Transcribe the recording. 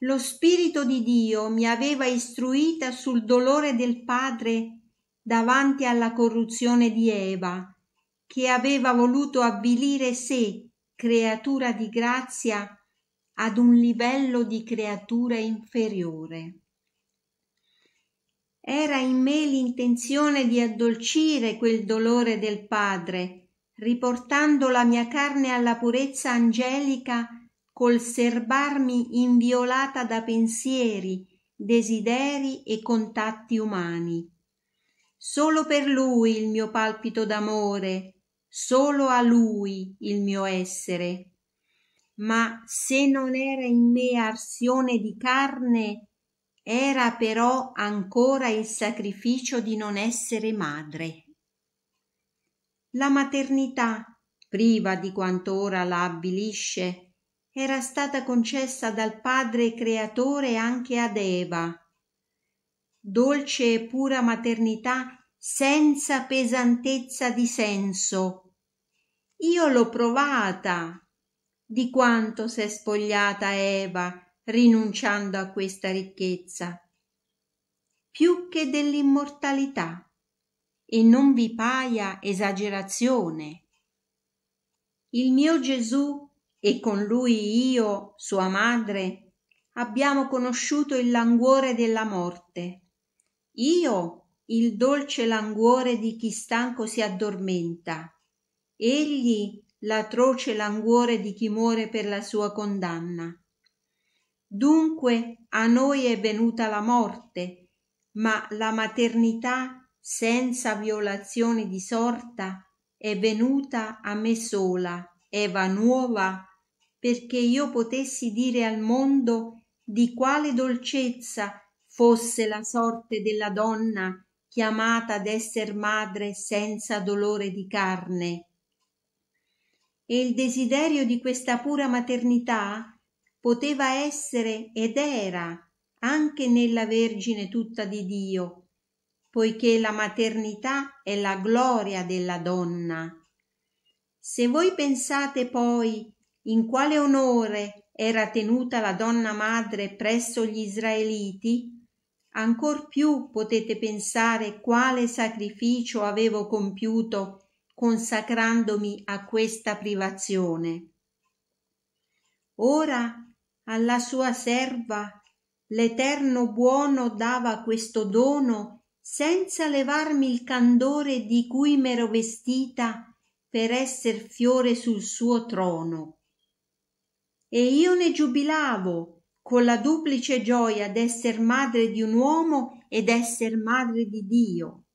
lo Spirito di Dio mi aveva istruita sul dolore del Padre davanti alla corruzione di Eva, che aveva voluto avvilire sé, creatura di grazia, ad un livello di creatura inferiore. Era in me l'intenzione di addolcire quel dolore del Padre, riportando la mia carne alla purezza angelica col serbarmi inviolata da pensieri, desideri e contatti umani. Solo per lui il mio palpito d'amore, solo a lui il mio essere. Ma se non era in me arsione di carne, era però ancora il sacrificio di non essere madre. La maternità, priva di quanto ora la avvilisce, era stata concessa dal Padre Creatore anche ad Eva. Dolce e pura maternità senza pesantezza di senso. Io l'ho provata di quanto s'è spogliata Eva rinunciando a questa ricchezza, più che dell'immortalità, e non vi paia esagerazione. Il mio Gesù e con lui io, sua madre, abbiamo conosciuto il languore della morte. Io, il dolce languore di chi stanco si addormenta. Egli, l'atroce languore di chi muore per la sua condanna. Dunque a noi è venuta la morte, ma la maternità senza violazione di sorta è venuta a me sola, Eva nuova, perché io potessi dire al mondo di quale dolcezza fosse la sorte della donna chiamata ad esser madre senza dolore di carne. E il desiderio di questa pura maternità poteva essere ed era anche nella Vergine tutta di Dio, poiché la maternità è la gloria della donna. Se voi pensate poi in quale onore era tenuta la donna madre presso gli israeliti, ancor più potete pensare quale sacrificio avevo compiuto consacrandomi a questa privazione. Ora alla sua serva l'Eterno buono dava questo dono senza levarmi il candore di cui m'ero vestita per esser fiore sul suo trono e io ne giubilavo con la duplice gioia d'esser madre di un uomo e d'esser madre di dio